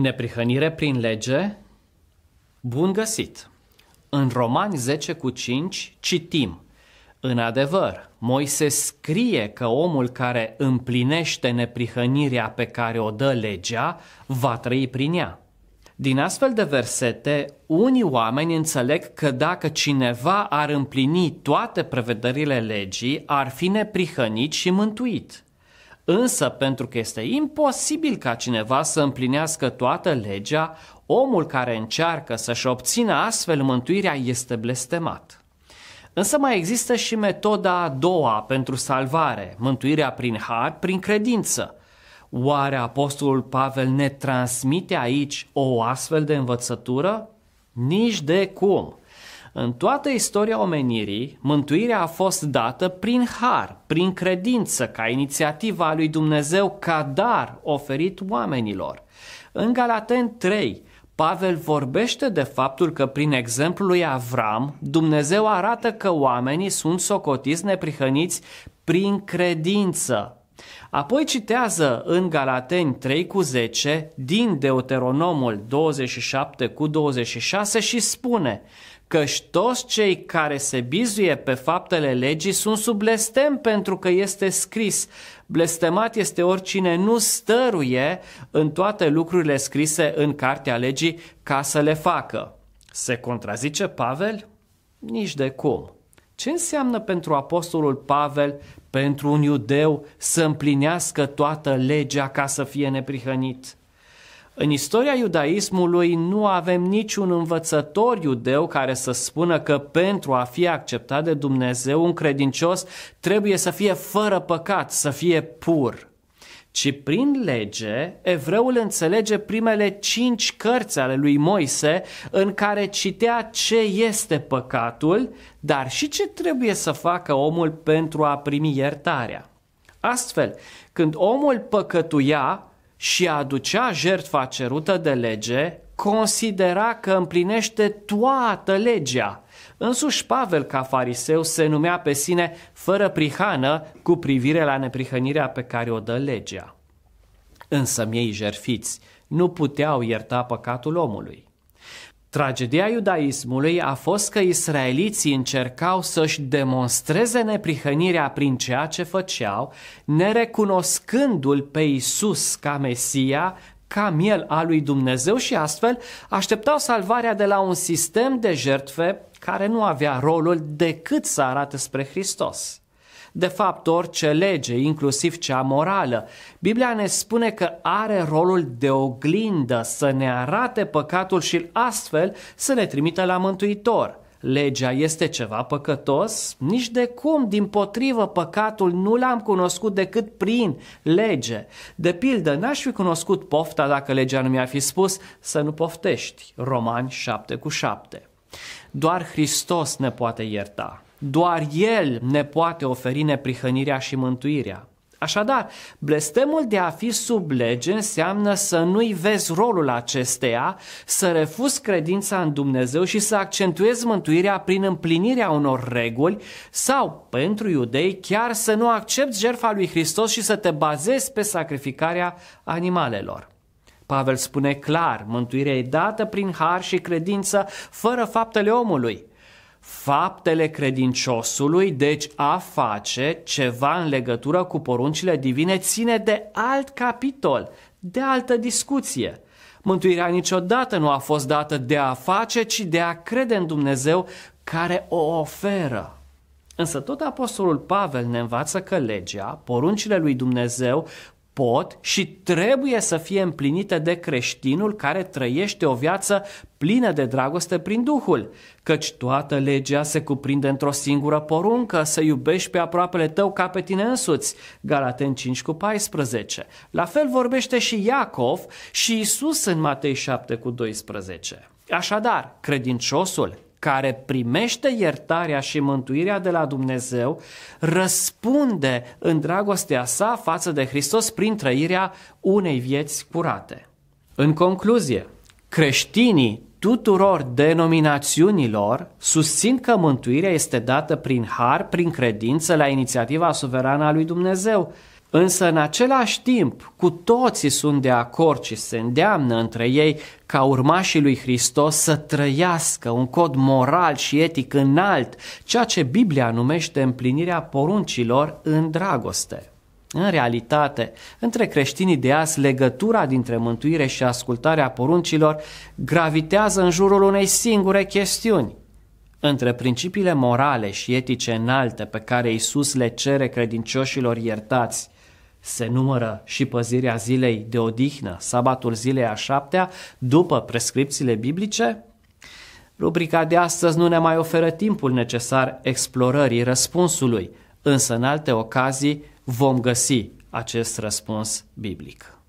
Neprihănire prin lege? Bun găsit! În Romani 10 cu 5 citim În adevăr, Moise scrie că omul care împlinește neprihănirea pe care o dă legea va trăi prin ea. Din astfel de versete, unii oameni înțeleg că dacă cineva ar împlini toate prevederile legii, ar fi neprihănit și mântuit. Însă, pentru că este imposibil ca cineva să împlinească toată legea, omul care încearcă să-și obțină astfel mântuirea este blestemat. Însă mai există și metoda a doua pentru salvare, mântuirea prin har, prin credință. Oare Apostolul Pavel ne transmite aici o astfel de învățătură? Nici de cum! În toată istoria omenirii, mântuirea a fost dată prin har, prin credință, ca inițiativa a lui Dumnezeu, ca dar oferit oamenilor. În Galaten 3, Pavel vorbește de faptul că prin exemplul lui Avram, Dumnezeu arată că oamenii sunt socotiți neprihăniți prin credință. Apoi citează în Galateni 3 cu 10 din Deuteronomul 27 cu 26 și spune căci toți cei care se bizuie pe faptele legii sunt sub blestem pentru că este scris. Blestemat este oricine nu stăruie în toate lucrurile scrise în cartea legii ca să le facă. Se contrazice Pavel? Nici de cum. Ce înseamnă pentru apostolul Pavel, pentru un iudeu, să împlinească toată legea ca să fie neprihănit? În istoria iudaismului nu avem niciun învățător iudeu care să spună că pentru a fi acceptat de Dumnezeu un credincios trebuie să fie fără păcat, să fie pur. Ci prin lege, evreul înțelege primele cinci cărți ale lui Moise în care citea ce este păcatul, dar și ce trebuie să facă omul pentru a primi iertarea. Astfel, când omul păcătuia, și aducea jertfa cerută de lege, considera că împlinește toată legea. Însuși Pavel, ca fariseu, se numea pe sine fără prihană cu privire la neprihănirea pe care o dă legea. Însă miei jerfiți nu puteau ierta păcatul omului. Tragedia iudaismului a fost că israeliții încercau să-și demonstreze neprihănirea prin ceea ce făceau, nerecunoscându-l pe Isus ca Mesia, ca miel al lui Dumnezeu și astfel așteptau salvarea de la un sistem de jertfe care nu avea rolul decât să arate spre Hristos. De fapt, orice lege, inclusiv cea morală, Biblia ne spune că are rolul de oglindă să ne arate păcatul și astfel să ne trimită la Mântuitor. Legea este ceva păcătos? Nici de cum, din potrivă, păcatul nu l-am cunoscut decât prin lege. De pildă, n-aș fi cunoscut pofta dacă legea nu mi-a fi spus să nu poftești. Romani 7 cu 7. Doar Hristos ne poate ierta. Doar El ne poate oferi neprihănirea și mântuirea. Așadar, blestemul de a fi sub lege înseamnă să nu-i vezi rolul acesteia, să refuzi credința în Dumnezeu și să accentuezi mântuirea prin împlinirea unor reguli sau, pentru iudei, chiar să nu accepti jertfa lui Hristos și să te bazezi pe sacrificarea animalelor. Pavel spune clar, mântuirea e dată prin har și credință, fără faptele omului faptele credinciosului, deci a face ceva în legătură cu poruncile divine, ține de alt capitol, de altă discuție. Mântuirea niciodată nu a fost dată de a face, ci de a crede în Dumnezeu care o oferă. Însă tot Apostolul Pavel ne învață că legea, poruncile lui Dumnezeu, pot și trebuie să fie împlinite de creștinul care trăiește o viață plină de dragoste prin Duhul, căci toată legea se cuprinde într-o singură poruncă, să iubești pe aproapele tău ca pe tine însuți. Galaten 5 cu 14. La fel vorbește și Iacov și Isus în Matei 7 cu 12. Așadar, credinciosul care primește iertarea și mântuirea de la Dumnezeu, răspunde în dragostea sa față de Hristos prin trăirea unei vieți curate. În concluzie, creștinii tuturor denominațiunilor susțin că mântuirea este dată prin har, prin credință la inițiativa suverană a lui Dumnezeu, Însă în același timp, cu toții sunt de acord și se îndeamnă între ei ca urmașii lui Hristos să trăiască un cod moral și etic înalt, ceea ce Biblia numește împlinirea poruncilor în dragoste. În realitate, între creștinii de azi, legătura dintre mântuire și ascultarea poruncilor gravitează în jurul unei singure chestiuni. Între principiile morale și etice înalte pe care Isus le cere credincioșilor iertați se numără și păzirea zilei de odihnă, sabatul zilei a șaptea, după prescripțiile biblice? Rubrica de astăzi nu ne mai oferă timpul necesar explorării răspunsului, însă în alte ocazii vom găsi acest răspuns biblic.